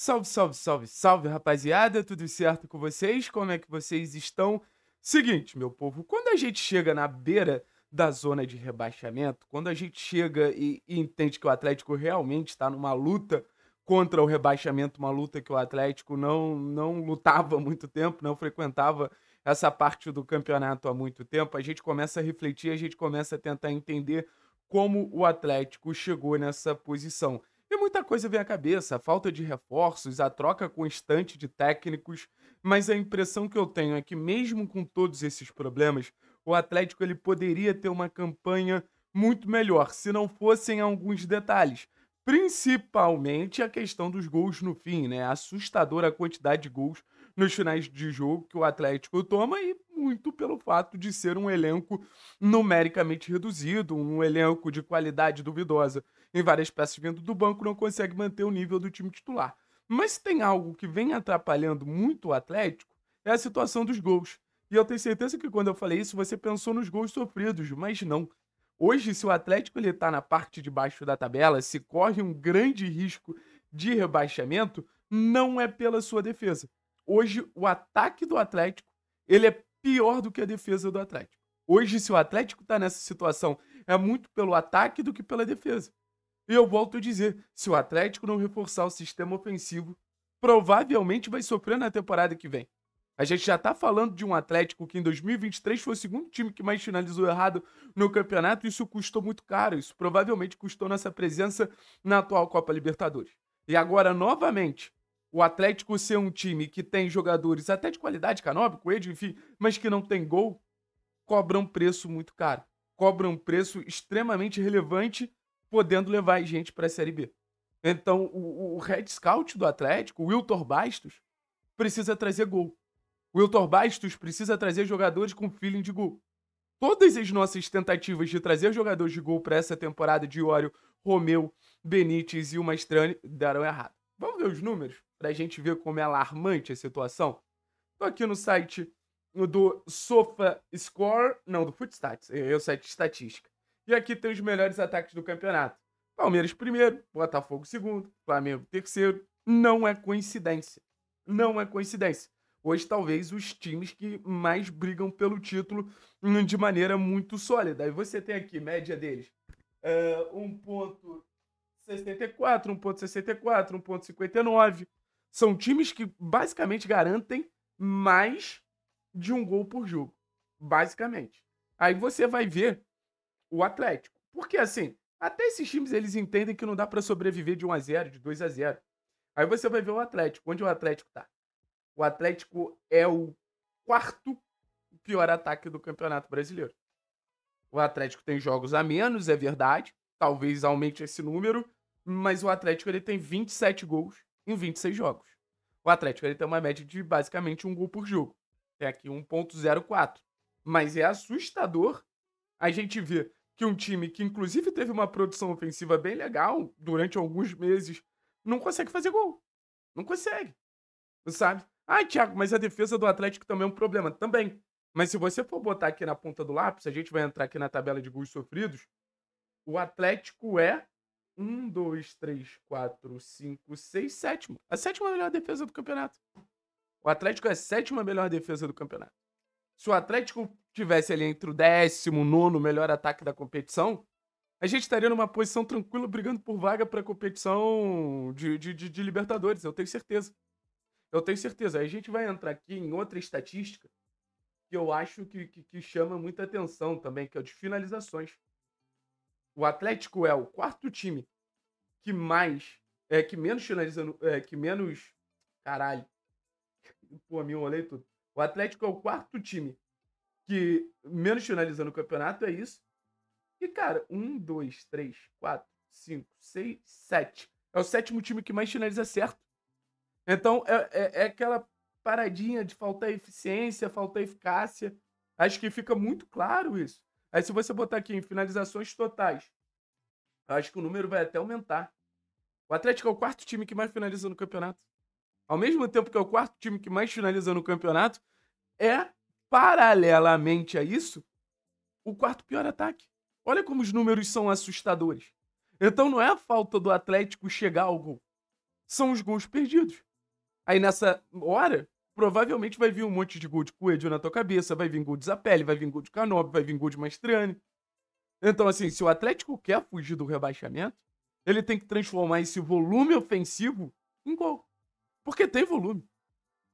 Salve, salve, salve, salve, rapaziada, tudo certo com vocês? Como é que vocês estão? Seguinte, meu povo, quando a gente chega na beira da zona de rebaixamento, quando a gente chega e, e entende que o Atlético realmente está numa luta contra o rebaixamento, uma luta que o Atlético não, não lutava há muito tempo, não frequentava essa parte do campeonato há muito tempo, a gente começa a refletir, a gente começa a tentar entender como o Atlético chegou nessa posição. E muita coisa vem à cabeça, a falta de reforços, a troca constante de técnicos, mas a impressão que eu tenho é que mesmo com todos esses problemas, o Atlético ele poderia ter uma campanha muito melhor, se não fossem alguns detalhes. Principalmente a questão dos gols no fim, né? Assustadora a quantidade de gols nos finais de jogo que o Atlético toma e muito pelo fato de ser um elenco numericamente reduzido, um elenco de qualidade duvidosa em várias peças vindo do banco, não consegue manter o nível do time titular. Mas se tem algo que vem atrapalhando muito o Atlético, é a situação dos gols. E eu tenho certeza que quando eu falei isso, você pensou nos gols sofridos, mas não. Hoje, se o Atlético está na parte de baixo da tabela, se corre um grande risco de rebaixamento, não é pela sua defesa. Hoje, o ataque do Atlético ele é pior do que a defesa do Atlético. Hoje, se o Atlético está nessa situação, é muito pelo ataque do que pela defesa. E eu volto a dizer: se o Atlético não reforçar o sistema ofensivo, provavelmente vai sofrer na temporada que vem. A gente já está falando de um Atlético que em 2023 foi o segundo time que mais finalizou errado no campeonato. Isso custou muito caro. Isso provavelmente custou nossa presença na atual Copa Libertadores. E agora, novamente, o Atlético ser um time que tem jogadores até de qualidade, Canóbio, Coelho, enfim, mas que não tem gol, cobra um preço muito caro. Cobra um preço extremamente relevante, podendo levar gente para a Série B. Então, o, Red head scout do Atlético, o Wiltor Bastos, precisa trazer gol. O Wiltor Bastos precisa trazer jogadores com feeling de gol. Todas as nossas tentativas de trazer jogadores de gol para essa temporada de Iório, Romeu, Benítez e o Mastrani deram errado. Vamos ver os números? para a gente ver como é alarmante a situação. Estou aqui no site do Sofa Score, não, do Footstats, é, é o site de estatística. E aqui tem os melhores ataques do campeonato. Palmeiras primeiro, Botafogo segundo, Flamengo terceiro. Não é coincidência. Não é coincidência. Hoje, talvez, os times que mais brigam pelo título hum, de maneira muito sólida. E você tem aqui, média deles, uh, 1.64, 1.64, 1.59, são times que basicamente garantem mais de um gol por jogo. Basicamente. Aí você vai ver o Atlético. Porque assim, até esses times eles entendem que não dá para sobreviver de 1 a 0, de 2 a 0. Aí você vai ver o Atlético, onde o Atlético tá. O Atlético é o quarto pior ataque do Campeonato Brasileiro. O Atlético tem jogos a menos, é verdade. Talvez aumente esse número, mas o Atlético ele tem 27 gols em 26 jogos. O Atlético ele tem uma média de basicamente um gol por jogo. Tem é aqui 1.04. Mas é assustador a gente ver que um time que inclusive teve uma produção ofensiva bem legal durante alguns meses não consegue fazer gol. Não consegue. Sabe? Ah, Thiago, mas a defesa do Atlético também é um problema. Também. Mas se você for botar aqui na ponta do lápis, a gente vai entrar aqui na tabela de gols sofridos. O Atlético é um, dois, três, quatro, cinco, seis, sétimo. A sétima melhor defesa do campeonato. O Atlético é a sétima melhor defesa do campeonato. Se o Atlético tivesse ali entre o décimo, nono melhor ataque da competição, a gente estaria numa posição tranquila brigando por vaga para competição de, de, de, de, Libertadores, eu tenho certeza. Eu tenho certeza. Aí a gente vai entrar aqui em outra estatística que eu acho que, que, que chama muita atenção também, que é o de finalizações. O Atlético é o quarto time que mais. É, que menos finalizando. É, que menos. Caralho. Pô, me enrolei tudo. O Atlético é o quarto time que menos finalizando o campeonato, é isso. E, cara, um, dois, três, quatro, cinco, seis, sete. É o sétimo time que mais finaliza certo. Então, é, é, é aquela paradinha de faltar eficiência, faltar eficácia. Acho que fica muito claro isso. Aí se você botar aqui em finalizações totais, acho que o número vai até aumentar. O Atlético é o quarto time que mais finaliza no campeonato. Ao mesmo tempo que é o quarto time que mais finaliza no campeonato, é, paralelamente a isso, o quarto pior ataque. Olha como os números são assustadores. Então não é a falta do Atlético chegar ao gol. São os gols perdidos. Aí nessa hora, provavelmente vai vir um monte de gol de Coelho na tua cabeça, vai vir gol de Zapelli, vai vir gol de Canobi, vai vir gol de Mastriani. Então, assim, se o Atlético quer fugir do rebaixamento, ele tem que transformar esse volume ofensivo em gol. Porque tem volume.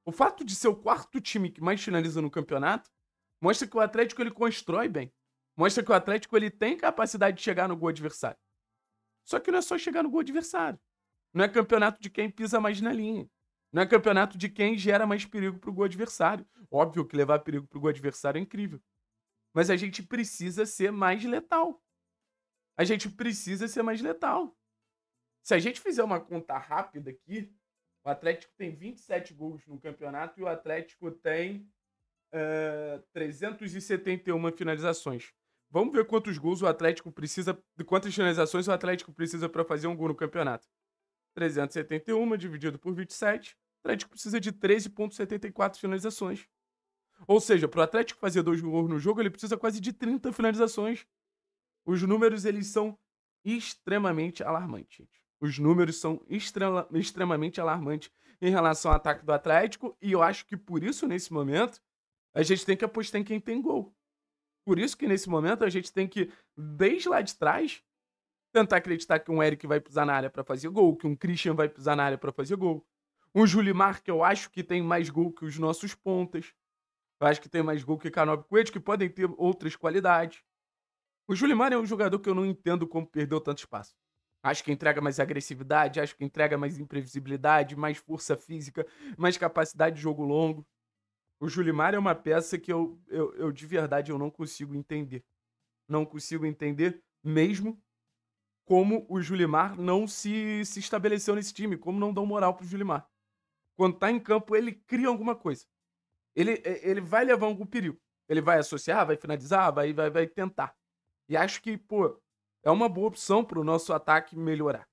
O fato de ser o quarto time que mais finaliza no campeonato mostra que o Atlético ele constrói bem. Mostra que o Atlético ele tem capacidade de chegar no gol adversário. Só que não é só chegar no gol adversário. Não é campeonato de quem pisa mais na linha. Não é campeonato de quem gera mais perigo pro gol adversário. Óbvio que levar perigo pro gol adversário é incrível. Mas a gente precisa ser mais letal. A gente precisa ser mais letal. Se a gente fizer uma conta rápida aqui, o Atlético tem 27 gols no campeonato e o Atlético tem uh, eh, 371 finalizações. Vamos ver quantos gols o Atlético precisa, de quantas finalizações o Atlético precisa para fazer um gol no campeonato. 371 dividido por 27 Atlético precisa de 13,74 finalizações. Ou seja, para o Atlético fazer dois gols no jogo, ele precisa quase de 30 finalizações. Os números eles são extremamente alarmantes. Gente. Os números são extremamente alarmantes em relação ao ataque do Atlético e eu acho que por isso nesse momento a gente tem que apostar em quem tem gol. Por isso que nesse momento a gente tem que desde lá de trás tentar acreditar que um Eric vai pisar na área para fazer gol, que um Christian vai pisar na área para fazer gol, um Julimar que eu acho que tem mais gol que os nossos pontas. Eu acho que tem mais gol que Canob Coelho, que podem ter outras qualidades. O Julimar é um jogador que eu não entendo como perdeu tanto espaço. Acho que entrega mais agressividade, acho que entrega mais imprevisibilidade, mais força física, mais capacidade de jogo longo. O Julimar é uma peça que eu, eu, eu de verdade, eu não consigo entender. Não consigo entender mesmo como o Julimar não se, se estabeleceu nesse time, como não dão moral pro Julimar quando tá em campo, ele cria alguma coisa. Ele, ele vai levar algum perigo. Ele vai associar, vai finalizar, vai, vai, vai tentar. E acho que, pô, é uma boa opção para o nosso ataque melhorar.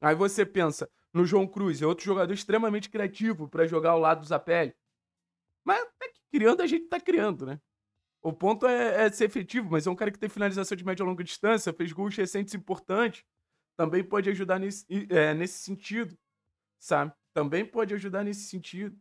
Aí você pensa no João Cruz, é outro jogador extremamente criativo para jogar ao lado do Zapelli. Mas tá criando, a gente tá criando, né? O ponto é, é, ser efetivo, mas é um cara que tem finalização de média e longa distância, fez gols recentes importantes, também pode ajudar nesse, é, nesse sentido, sabe? também pode ajudar nesse sentido.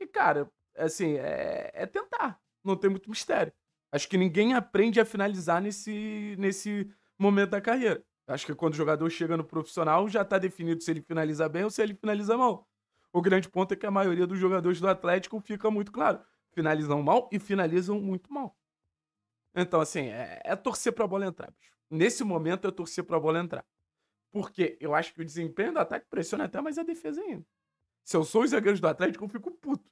E, cara, assim, é, é tentar. Não tem muito mistério. Acho que ninguém aprende a finalizar nesse, nesse momento da carreira. Acho que quando o jogador chega no profissional, já está definido se ele finaliza bem ou se ele finaliza mal. O grande ponto é que a maioria dos jogadores do Atlético fica muito claro. Finalizam mal e finalizam muito mal. Então, assim, é, é torcer para a bola entrar. Bicho. Nesse momento é torcer para a bola entrar. Porque eu acho que o desempenho do ataque pressiona até mais a defesa ainda. Se eu sou os zagueiros do Atlético, eu fico puto.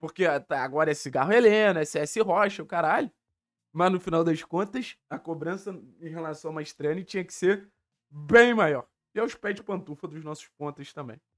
Porque tá, agora é cigarro Helena, é CS Rocha, o caralho. Mas no final das contas, a cobrança em relação a estreia tinha que ser bem maior. E aos pés de pantufa dos nossos pontas também.